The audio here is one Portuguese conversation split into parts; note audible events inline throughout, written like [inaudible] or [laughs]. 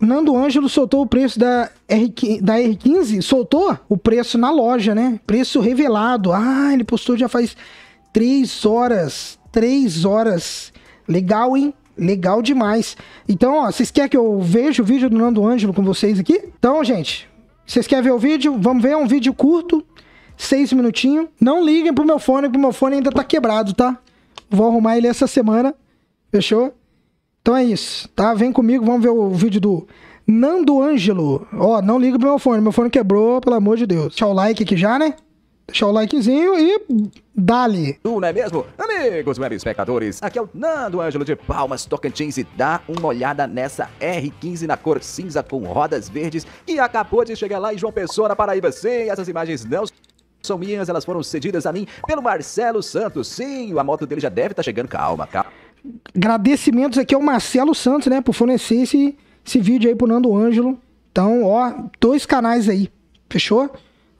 Nando Ângelo soltou o preço da, R, da R15, soltou o preço na loja, né? Preço revelado. Ah, ele postou já faz três horas. Três horas. Legal, hein? Legal demais. Então, ó, vocês querem que eu veja o vídeo do Nando Ângelo com vocês aqui? Então, gente, vocês querem ver o vídeo? Vamos ver, é um vídeo curto, seis minutinhos. Não liguem pro meu fone, porque o meu fone ainda tá quebrado, tá? Vou arrumar ele essa semana. Fechou? Então é isso, tá? Vem comigo, vamos ver o vídeo do Nando Ângelo. Ó, não liga pro meu fone, meu fone quebrou, pelo amor de Deus. Deixa o like aqui já, né? Deixa o likezinho e dali. Tu, não é mesmo? Amigos web espectadores, aqui é o Nando Ângelo de Palmas Tocantins e dá uma olhada nessa R15 na cor cinza com rodas verdes que acabou de chegar lá em João Pessoa, na Paraíba. Sim, essas imagens não são minhas, elas foram cedidas a mim pelo Marcelo Santos. Sim, a moto dele já deve estar tá chegando. Calma, calma. Agradecimentos aqui ao Marcelo Santos, né, por fornecer esse, esse vídeo aí pro Nando Ângelo. Então, ó, dois canais aí. Fechou?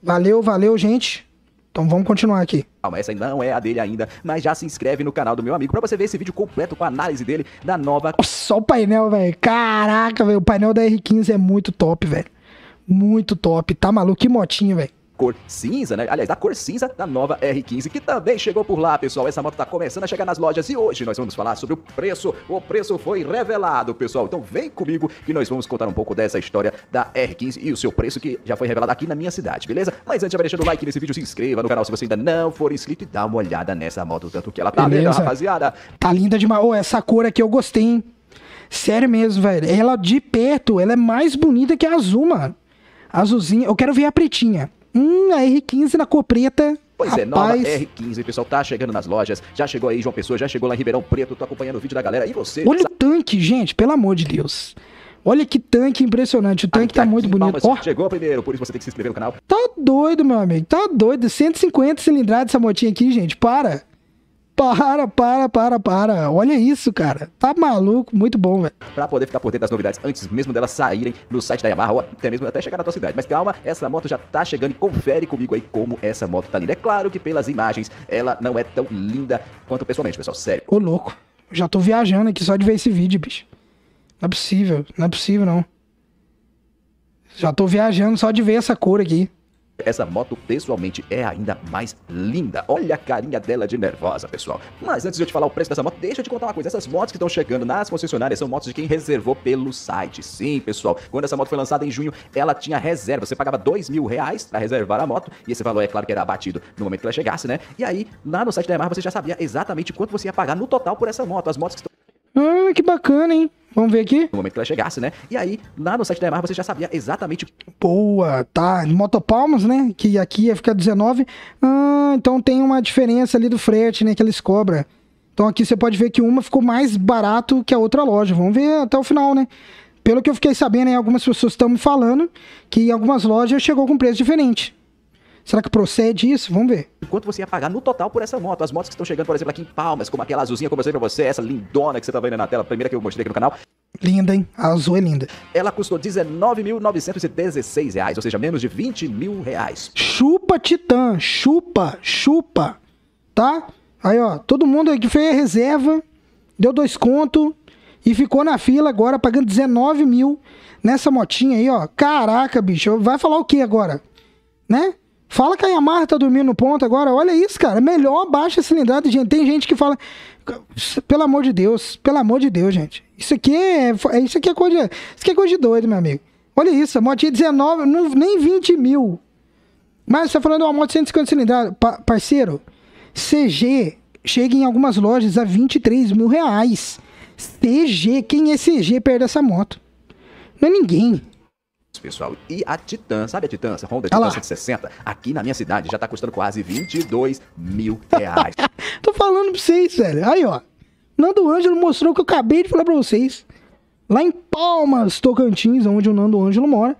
Valeu, valeu, gente. Então vamos continuar aqui. Calma, essa não é a dele ainda, mas já se inscreve no canal do meu amigo para você ver esse vídeo completo com a análise dele da nova. Só o painel, velho. Caraca, velho. O painel da R15 é muito top, velho. Muito top. Tá maluco? Que motinho, velho cor cinza, né? Aliás, da cor cinza da nova R15, que também chegou por lá, pessoal. Essa moto tá começando a chegar nas lojas e hoje nós vamos falar sobre o preço. O preço foi revelado, pessoal. Então vem comigo que nós vamos contar um pouco dessa história da R15 e o seu preço que já foi revelado aqui na minha cidade, beleza? Mas antes, de vai o like nesse vídeo, se inscreva no canal se você ainda não for inscrito e dá uma olhada nessa moto, tanto que ela tá beleza. linda, rapaziada. Tá linda demais. Ô, oh, essa cor aqui eu gostei, hein? Sério mesmo, velho. Ela de perto, ela é mais bonita que a azul, mano. Azulzinha. Eu quero ver a pretinha. Hum, a R15 na cor preta. Pois Rapaz. é, nova R15, pessoal, tá chegando nas lojas. Já chegou aí João Pessoa, já chegou lá em Ribeirão Preto, tô acompanhando o vídeo da galera. E você? Olha o tanque, gente, pelo amor de Deus. Olha que tanque impressionante. O tanque ah, tá muito bonito. Oh. Chegou primeiro, por isso você tem que se inscrever no canal. Tá doido, meu amigo. Tá doido. 150 cilindradas essa motinha aqui, gente. Para. Para, para, para, para. Olha isso, cara. Tá maluco, muito bom, velho. Pra poder ficar por dentro das novidades antes mesmo delas saírem no site da Yamaha ou até mesmo até chegar na tua cidade. Mas calma, essa moto já tá chegando e confere comigo aí como essa moto tá linda. É claro que pelas imagens ela não é tão linda quanto pessoalmente, pessoal. Sério. Ô, louco. Já tô viajando aqui só de ver esse vídeo, bicho. Não é possível, não é possível, não. Já tô viajando só de ver essa cor aqui. Essa moto pessoalmente é ainda mais linda. Olha a carinha dela de nervosa, pessoal. Mas antes de eu te falar o preço dessa moto, deixa eu te contar uma coisa. Essas motos que estão chegando nas concessionárias são motos de quem reservou pelo site. Sim, pessoal. Quando essa moto foi lançada em junho, ela tinha reserva. Você pagava dois mil reais para reservar a moto. E esse valor, é claro, que era abatido no momento que ela chegasse, né? E aí, lá no site da Yamaha, você já sabia exatamente quanto você ia pagar no total por essa moto. As motos que estão. Ah, que bacana, hein? Vamos ver aqui. No momento que ela chegasse, né? E aí, lá no site da Yamaha, você já sabia exatamente. Boa, tá. Motopalmas, né? Que aqui ia ficar 19. Ah, então tem uma diferença ali do frete, né? Que eles cobram. Então aqui você pode ver que uma ficou mais barato que a outra loja. Vamos ver até o final, né? Pelo que eu fiquei sabendo, né, algumas pessoas estão me falando que em algumas lojas chegou com preço diferente. Será que procede isso? Vamos ver. Quanto você ia pagar no total por essa moto? As motos que estão chegando, por exemplo, aqui em Palmas, como aquela azulzinha que eu mostrei pra você, essa lindona que você tá vendo na tela, a primeira que eu mostrei aqui no canal. Linda, hein? A azul é linda. Ela custou R$19.916, ou seja, menos de 20 mil reais. Chupa, Titã! Chupa! Chupa! Tá? Aí, ó, todo mundo que fez a reserva, deu dois conto e ficou na fila agora pagando 19 mil nessa motinha aí, ó. Caraca, bicho, vai falar o que agora? Né? Fala que a Yamaha tá dormindo no ponto agora. Olha isso, cara. Melhor baixa cilindrada, gente. Tem gente que fala. Pelo amor de Deus, pelo amor de Deus, gente. Isso aqui é. é isso aqui é coisa isso aqui é coisa de doido, meu amigo. Olha isso, a motinha 19, é não, nem 20 mil. Mas você tá falando de uma moto de 150 cilindradas. Pa, parceiro, CG chega em algumas lojas a 23 mil reais. CG, quem é CG perde essa moto? Não é ninguém pessoal. E a Titan, sabe a Titan? Honda Titan 160, aqui na minha cidade, já tá custando quase 22 mil [laughs] reais. Tô falando pra vocês, velho. Aí, ó. Nando Ângelo mostrou o que eu acabei de falar pra vocês. Lá em Palmas, Tocantins, onde o Nando Ângelo mora,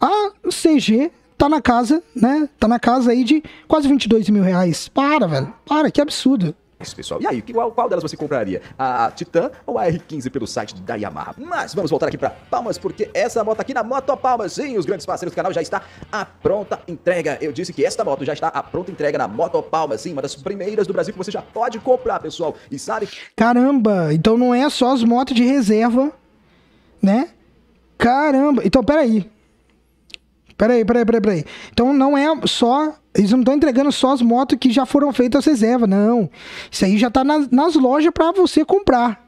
a CG tá na casa, né? Tá na casa aí de quase 22 mil reais. Para, velho. Para, que absurdo isso, pessoal. E aí, qual, qual delas você compraria? A Titan ou a R15 pelo site da Yamaha? Mas vamos voltar aqui para Palmas, porque essa moto aqui na Moto Palmas, sim, os grandes parceiros do canal já está à pronta entrega. Eu disse que esta moto já está à pronta entrega na Moto Palmas, sim, uma das primeiras do Brasil que você já pode comprar, pessoal. E sabe? Caramba, então não é só as motos de reserva, né? Caramba, então peraí, Peraí, peraí, peraí, peraí. Então não é só. Eles não estão entregando só as motos que já foram feitas reserva, não. Isso aí já tá nas, nas lojas para você comprar.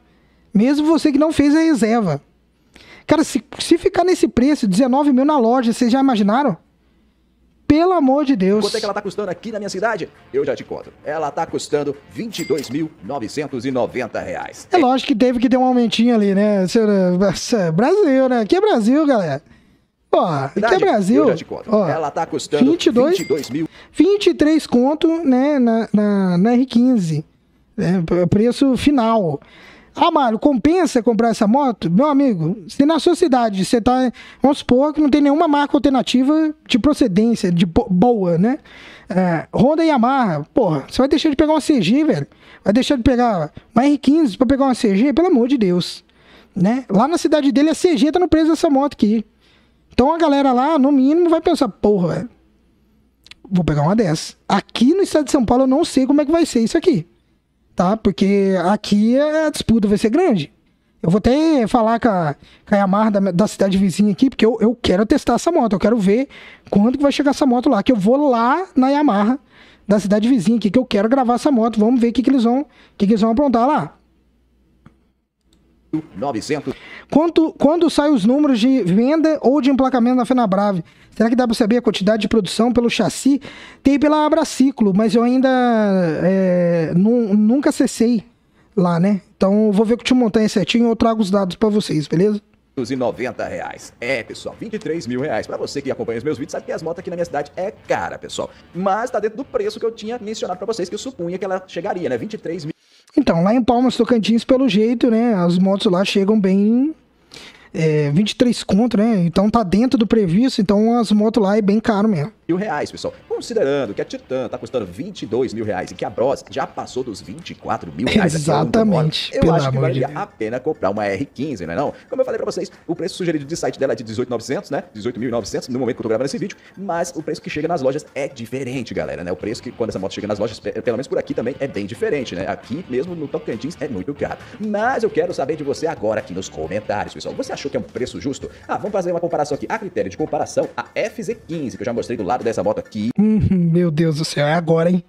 Mesmo você que não fez a reserva. Cara, se, se ficar nesse preço, 19 mil na loja, vocês já imaginaram? Pelo amor de Deus. Quanto é que ela tá custando aqui na minha cidade? Eu já te conto. Ela tá custando R$ 22.990. É lógico que teve que ter um aumentinho ali, né? É, é, é Brasil, né? Aqui é Brasil, galera. Ó, aqui é Brasil. É Ó, Ela tá custando 22, 22 mil. 23 conto, né, na, na, na R15. Né, preço final. Ah, Mário, compensa comprar essa moto? Meu amigo, se na sua cidade você tá. Vamos supor que não tem nenhuma marca alternativa de procedência, de boa, né? É, Honda e Yamaha, porra, você vai deixar de pegar uma CG, velho. Vai deixar de pegar uma R15 pra pegar uma CG? Pelo amor de Deus. Né? Lá na cidade dele, a CG tá no preço dessa moto aqui. Então a galera lá, no mínimo, vai pensar, porra, velho, vou pegar uma dessa. Aqui no estado de São Paulo eu não sei como é que vai ser isso aqui. Tá? Porque aqui é, a disputa vai ser grande. Eu vou até falar com a, com a Yamaha da, da, cidade vizinha aqui, porque eu, eu quero testar essa moto. Eu quero ver quando que vai chegar essa moto lá. Que eu vou lá na Yamaha da cidade vizinha aqui, que eu quero gravar essa moto. Vamos ver o que, que, eles vão que, que eles vão aprontar lá. Quanto, quando saem os números de venda ou de emplacamento na FenaBrave? Será que dá para saber a quantidade de produção pelo chassi? Tem pela Abraciclo, mas eu ainda é, nunca cessei lá, né? Então vou ver com o Tio Montanha é certinho e eu trago os dados para vocês, beleza? e noventa reais. É, pessoal, 23 mil reais. Pra você que acompanha os meus vídeos, sabe que as motos aqui na minha cidade é cara, pessoal. Mas tá dentro do preço que eu tinha mencionado para vocês, que eu supunha que ela chegaria, né? 23 mil. Então, lá em Palmas Tocantins, pelo jeito, né? As motos lá chegam bem. É, 23 conto, né? Então tá dentro do previsto, então as motos lá é bem caro mesmo mil reais, pessoal. Considerando que a Titan tá custando 22 mil reais e que a Bros já passou dos 24 mil reais. Exatamente. Eu acho que valeria a pena comprar uma R15, né? Não, é não? Como eu falei pra vocês, o preço sugerido de site dela é de 18.900, né? 18.900 no momento que eu tô gravando esse vídeo, mas o preço que chega nas lojas é diferente, galera, né? O preço que quando essa moto chega nas lojas, pelo menos por aqui também, é bem diferente, né? Aqui mesmo no Tocantins é muito caro. Mas eu quero saber de você agora aqui nos comentários, pessoal. Você achou que é um preço justo? Ah, vamos fazer uma comparação aqui. A critério de comparação, a FZ15, que eu já mostrei do lado rabo dessa moto aqui. Hum, meu Deus do céu, é agora, hein?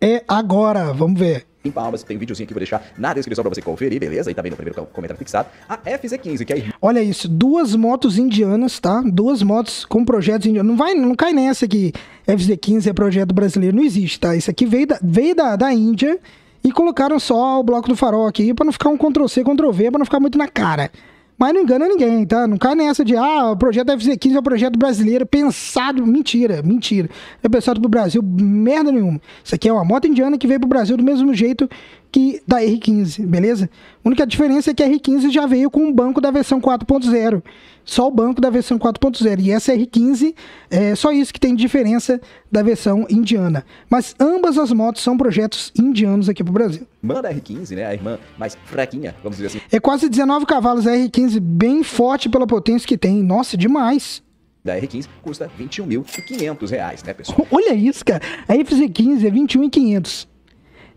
É agora, vamos ver. Em Palmas, tem um videozinho aqui, vou deixar na descrição pra você conferir, beleza? E também no primeiro comentário fixado, a FZ15, que é... Olha isso, duas motos indianas, tá? Duas motos com projetos indianos. Não vai, não cai nessa que FZ15 é projeto brasileiro, não existe, tá? Isso aqui veio da, veio da, da Índia e colocaram só o bloco do farol aqui pra não ficar um Ctrl-C, Ctrl-V, pra não ficar muito na cara. Mas não engana ninguém, tá? Não cai nessa de, ah, o projeto FZ15 é um projeto brasileiro pensado. Mentira, mentira. É pensado pro Brasil, merda nenhuma. Isso aqui é uma moto indiana que veio pro Brasil do mesmo jeito que da R15, beleza? A única diferença é que a R15 já veio com o banco da versão 4.0, só o banco da versão 4.0. E essa R15 é só isso que tem diferença da versão indiana. Mas ambas as motos são projetos indianos aqui pro Brasil. Irmã da R15, né? A irmã mais fraquinha, vamos dizer assim. É quase 19 cavalos a R15, bem forte pela potência que tem. Nossa, demais da R15 custa R$ 21.500, né, pessoal? Olha isso, cara. A FZ15 é R$ 21.500.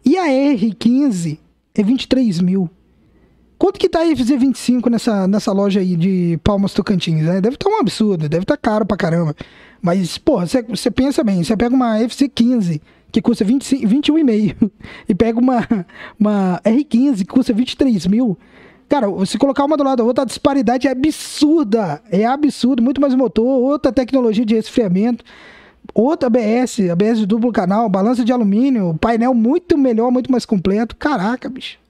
E a R15 é 23 mil. Quanto que tá a FZ25 nessa, nessa loja aí de Palmas Tocantins, né? Deve estar tá um absurdo, deve estar tá caro pra caramba. Mas, porra, você pensa bem, você pega uma FZ15 que custa 21,5 [laughs] e pega uma, uma R15 que custa 23 mil. Cara, se colocar uma do lado da outra, a disparidade é absurda. É absurdo. Muito mais motor, outra tecnologia de resfriamento. Outro ABS, ABS de duplo canal, balança de alumínio, painel muito melhor, muito mais completo. Caraca, bicho.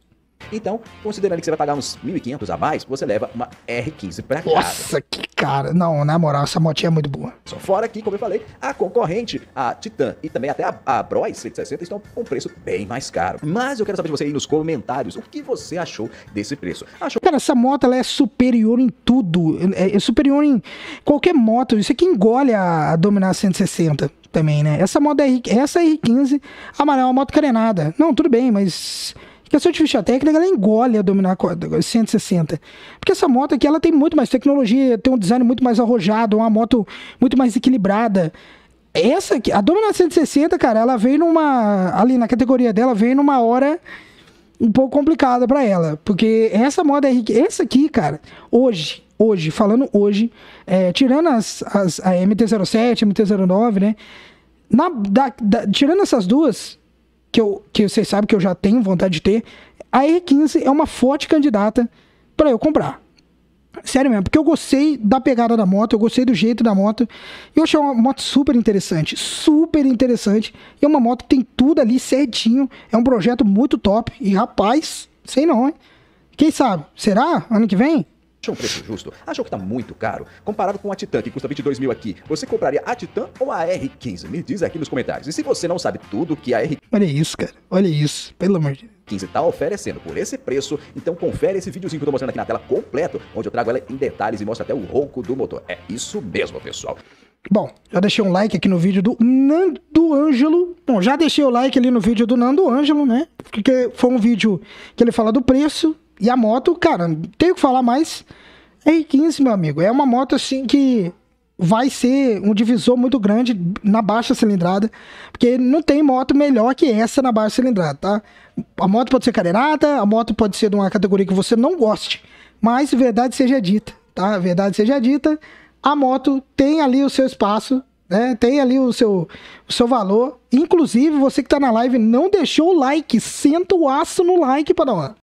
Então, considerando que você vai pagar uns 1.500 a mais, você leva uma R15 pra casa. Nossa, que cara. Não, na moral, essa motinha é muito boa. Só fora que, como eu falei, a concorrente, a Titan e também até a, a 160 estão com um preço bem mais caro. Mas eu quero saber de você aí nos comentários o que você achou desse preço. Achou... Cara, essa moto ela é superior em tudo. É, é superior em qualquer moto. Isso aqui engole a, a Dominar 160 também, né? Essa moto é, essa é R15, amarela, é uma moto carenada. Não, tudo bem, mas porque a sua ficha técnica ela engole a dominar 160. Porque essa moto aqui ela tem muito mais tecnologia, tem um design muito mais arrojado, uma moto muito mais equilibrada. Essa aqui, a Dominar 160, cara, ela veio numa. Ali na categoria dela, veio numa hora um pouco complicada para ela. Porque essa moda Essa aqui, cara, hoje, hoje, falando hoje, é, tirando as, as, a MT-07, MT-09, né? Na, da, da, tirando essas duas, que, eu, que vocês sabem que eu já tenho vontade de ter, a R15 é uma forte candidata para eu comprar. Sério mesmo, porque eu gostei da pegada da moto, eu gostei do jeito da moto. Eu achei uma moto super interessante, super interessante. E é uma moto que tem tudo ali certinho. É um projeto muito top. E rapaz, sei não, hein? Quem sabe? Será? Ano que vem? Acha um preço justo? achou que está muito caro? Comparado com a Titan, que custa 22 mil aqui, você compraria a Titan ou a R15? Me diz aqui nos comentários. E se você não sabe tudo que é a R... Olha isso, cara. Olha isso. Pelo amor de Deus. 15 está oferecendo por esse preço. Então confere esse videozinho que eu tô mostrando aqui na tela completo, onde eu trago ela em detalhes e mostro até o ronco do motor. É isso mesmo, pessoal. Bom, já deixei um like aqui no vídeo do Nando Ângelo. Bom, já deixei o like ali no vídeo do Nando Ângelo, né? Porque foi um vídeo que ele fala do preço. E a moto, cara, não tenho que falar mais. R15, meu amigo, é uma moto assim que vai ser um divisor muito grande na baixa cilindrada, porque não tem moto melhor que essa na baixa cilindrada, tá? A moto pode ser carenada, a moto pode ser de uma categoria que você não goste, mas verdade seja dita, tá? Verdade seja dita, a moto tem ali o seu espaço, né? Tem ali o seu, o seu valor. Inclusive, você que tá na live não deixou o like, senta o aço no like, uma